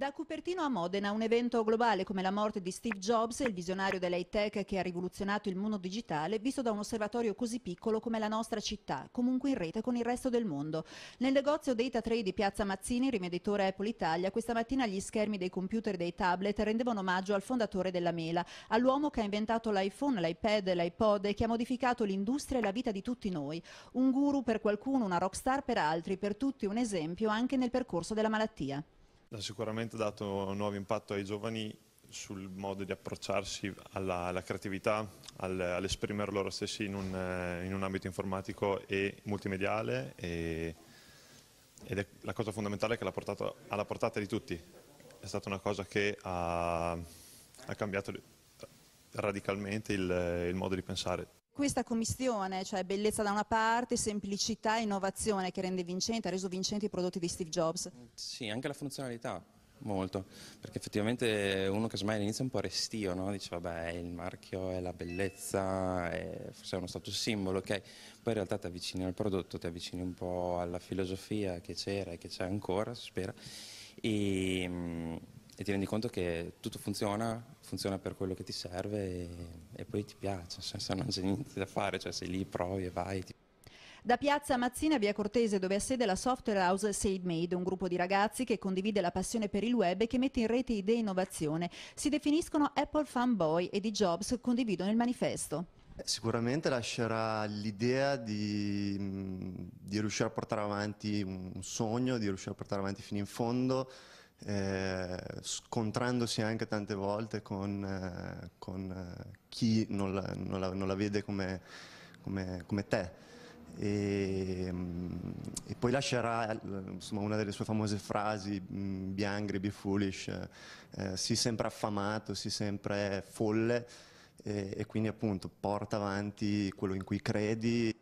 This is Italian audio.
Da Cupertino a Modena, un evento globale come la morte di Steve Jobs, il visionario dell'high-tech che ha rivoluzionato il mondo digitale, visto da un osservatorio così piccolo come la nostra città, comunque in rete con il resto del mondo. Nel negozio Data 3 di Piazza Mazzini, rimeditore Apple Italia, questa mattina gli schermi dei computer e dei tablet rendevano omaggio al fondatore della mela, all'uomo che ha inventato l'iPhone, l'iPad, l'iPod e che ha modificato l'industria e la vita di tutti noi. Un guru per qualcuno, una rockstar per altri, per tutti un esempio anche nel percorso della malattia ha sicuramente dato un nuovo impatto ai giovani sul modo di approcciarsi alla, alla creatività, al, all'esprimere loro stessi in un, eh, in un, ambito informatico e multimediale e, ed è la cosa fondamentale che l'ha portato alla portata di tutti. È stata una cosa che ha, ha cambiato eh, radicalmente il, il modo di pensare questa commissione, cioè bellezza da una parte, semplicità e innovazione che rende vincente, ha reso vincenti i prodotti di Steve Jobs. Sì, anche la funzionalità, molto, perché effettivamente uno che casomai all'inizio è un po' restio, no? dice vabbè il marchio è la bellezza, è forse è uno status simbolo, ok, poi in realtà ti avvicini al prodotto, ti avvicini un po' alla filosofia che c'era e che c'è ancora, si spera, e ehm, e ti rendi conto che tutto funziona, funziona per quello che ti serve e, e poi ti piace, senza non c'è niente da fare, cioè sei lì, provi e vai. Ti... Da Piazza Mazzina via Cortese, dove ha sede la software house Save Made, un gruppo di ragazzi che condivide la passione per il web e che mette in rete idee e innovazione. Si definiscono Apple fanboy e di Jobs condividono il manifesto. Sicuramente lascerà l'idea di, di riuscire a portare avanti un sogno, di riuscire a portare avanti fino in fondo, eh, scontrandosi anche tante volte con, eh, con eh, chi non la, non, la, non la, vede come, come, come te. E, mm, e, poi lascerà eh, insomma, una delle sue famose frasi, mm, be angry, be foolish, eh, eh sii sempre affamato, sii sempre folle e, e quindi appunto porta avanti quello in cui credi.